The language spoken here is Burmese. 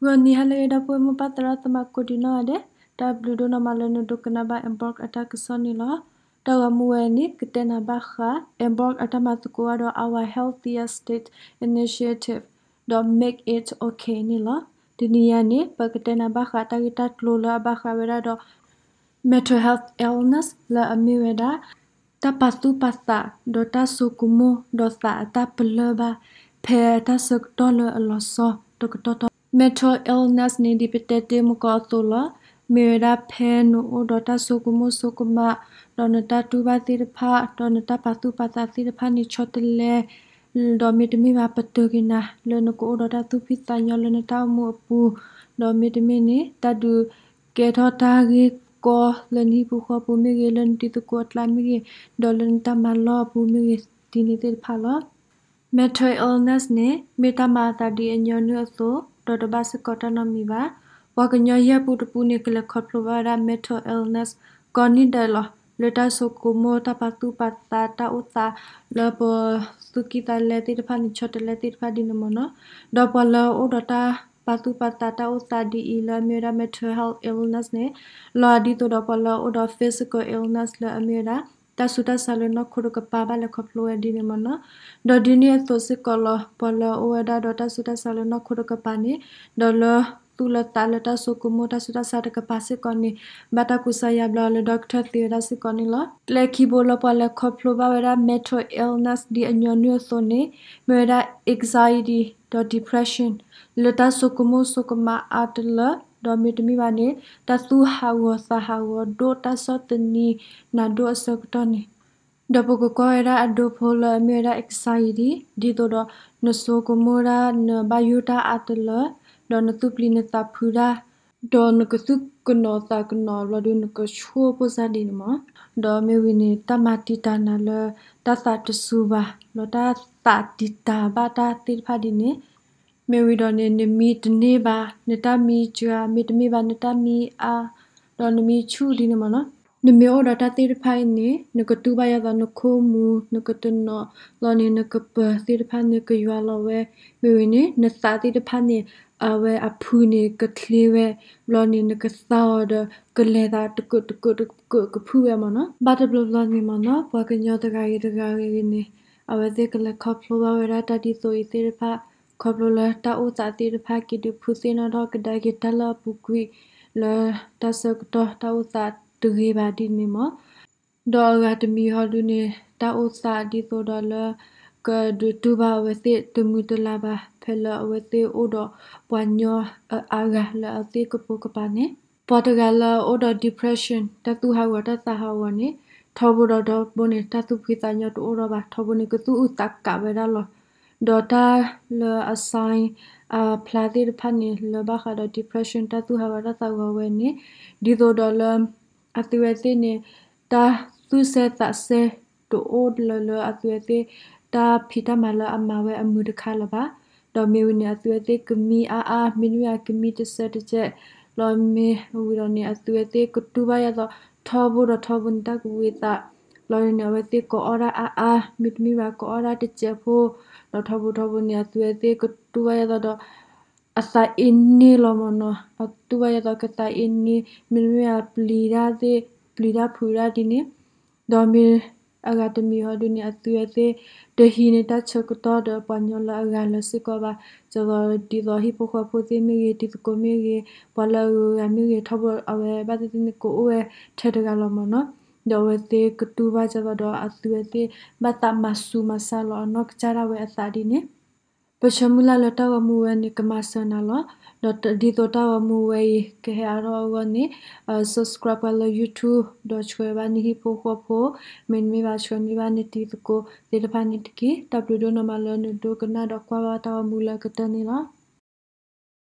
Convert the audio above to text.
নিহালেডাপুৱে মোৰ পা তৰা তোমাকো দিন আদে তাৰ ব্লুডো নমালনো দোকানাবা এম্বৰ্ক এটা কিচনি ল tawa mueni kitena baha emborg atamatukua do our healthier state initiative do make it okay nila diniani pakitena baha tagita ba kha wera do mental health illness la ta tapatu pata do ta sukumu do ta ta peleba pe ta sekto lo lo so. kto mental illness ni dipitete mu ko tola mera phe no o dota sukumu sukuma donata tu ba ti pha donata pa tu pa ta ti pha ni chotile domi tumi ba patu kina le no ko dota tu phi ta nyo le ta mu pu domi tumi ni ta du ke tho ta gi ko le ni pu kho pu mi ge len ti tu ko tla mi ge dolen ta ma lo pu mi ge ti ni ti pha lo mental illness ne meta ma ta di anyo nu so ဒေါ်တဘစကတနမီပါဝကညရပုတပုနေကလခပလဝရမက်ထိုအယ်နက်စ်ကောနီဒဲလောလေတာဆုကုမောတပတုပတာတာဥတာလပစုကိတလေတိတဖာနိချတလေတိတဖာဒီနမနဒပလောဥဒတာပတုပတာတာဥတာဒီအီလာမီရာမက်ထိုဟယ်အယ်နက်စ်နေလာဒီတုဒပလောဥဒဖစ်စကိုအယ်နက်စ်လာအမီရာတာဆူတာဆာလနခုရကပါဘလခဖလိုဒီနမနဒဒီနီသိုစကလပလဝဒါဒတာဆူတာဆာလနခုရကပါနေဒလတူလတာလတာဆုကမတာဆူတာဆာတကပါစကောနီဘတာကုဆာယဘလဒေါက်တာသီရာစကောနီလလက်ခီဘလပလခဖလိုဘဝရာမက်ထရိုအီလ်နက်စ်ဒီအညောနီဆိုနေမရာ anxiety ဒ depression လတာဆုကမဆုကမအတလဒေါ်မီတမီပါနေတဆူဟာဝဆာဟာဝဒိုတဆောတနီနာဒိုဆော့တနီဒပကကောရာအဒိုဖိုလမေရာအက်ဆိုင်ဒီဒီတော့နဆိုကမိုရာနဘယူတာအတလဒေါ်နတူပလီနတာဖူရာဒေါ်နကစုကနောတာကနောလဒုနကချိုပဇာဒီနမဒေါ်မေဝီနီတမတီတာနာလတသတဆူပါလတတတီတာဘာတာတိဖာဒီနီမေရီဒိုနေနမီတနေပါနတမီကျွာမေတမီပါနတမီအာဒေါ်နမီချူလီနမနော်နမေဩဒတာတိရဖိုင်နေနကတူဘယကနခိုမူနကတနလောနေနကပတိရဖန်နေကယွာလောဝဲမေဝနေနသတိရဖန်နေအဝဲအဖူနေကကလေးဝဲလောနေနကသောဒကလေသာတကုတကုတကုကဖူဝဲမနဘတ်ဘလလောနေမနဘကညောတကရတကရနေအဝဲကလခဖလောဝဲရတတိဆိုဤတိရဖန်ခေါပလိုလတာအိုတာတီတဖာကီတူဖူစင်နော်တော့ကဒါဂီတလာပူကွီလတာဆကတော့တာအိုတာတူဂေဘာဒီနီမဒေါ်ဂတ်မီဟော်ဒူနီတာအိုတာဒီဆိုဒေါ်လာကဒူတူဘာဝသိတူမူတလာဘာဖဲလဝသိအိုဒပွမ်ညောအာဂါလာအသိကပူကပါနေပေါ်တူဂါလာအိုဒဒီပရက်ရှင်တတူဟာဝတတဟာဝနီထောဘူဒတော်ဘုန်တတူဖိတညောတူအိုဒဘာထောဘူနီကတူဥတကကဝဲဒါလော dota le assign a pladir phani le ba kha depression ta tu hawa ta wa we ni di do dollar atiwete ni ta tu se ta se to od le le atiwete ta phita ma le amma we amu de kha la ba do mi ni atiwete kmi a a mi ni a kmi te se te je lo mi wi ro ni atiwete kutu ba ya do thobu ro thobun ta ku wi ta လော်ရီနဝတိကိုအော်ရာအာအာမိမိဝါကိုအော်ရာတချေဖိုတော့ထဘူထဘူနီယသွေတိကတူဝါရတော့အစာအင်းနီလောမနောအတူဝါရတော့ကတာအင်းနီမိမိဝါပလီရာသေပလီရာဖူရာဒီနီဒေါ်မီအဂတမီဟဒုနီအသွေသေတဟီနေတာချက်ကတော့တော့ပညောလာဂါလစကောပါဇောဒီဇောဟိပခဖိုသေမီတီကိုမီပလာရမီထဘအဝဲဘာတိနီကိုအဝဲထက်တကလောမနောดาวเตกตูวาจาวดออัตเวเตมาตามาสุมาซาลอนอกจาราเวอัสาดิเนပချမူလာလတဝမူဝနေကမဆနာလဒေါက်တာဒီတတဝမူဝေကေဟာရောဝနေ subscribe လ YouTube ဒေါချွေဝနီဟိပိုခိုဖိုမင်မီဝါချွေမီဝနေတီတကိုဒေတဖာနေတကီ www နမလနဒိုကနာဒေါကွာဝတဝမူလာကတနီလား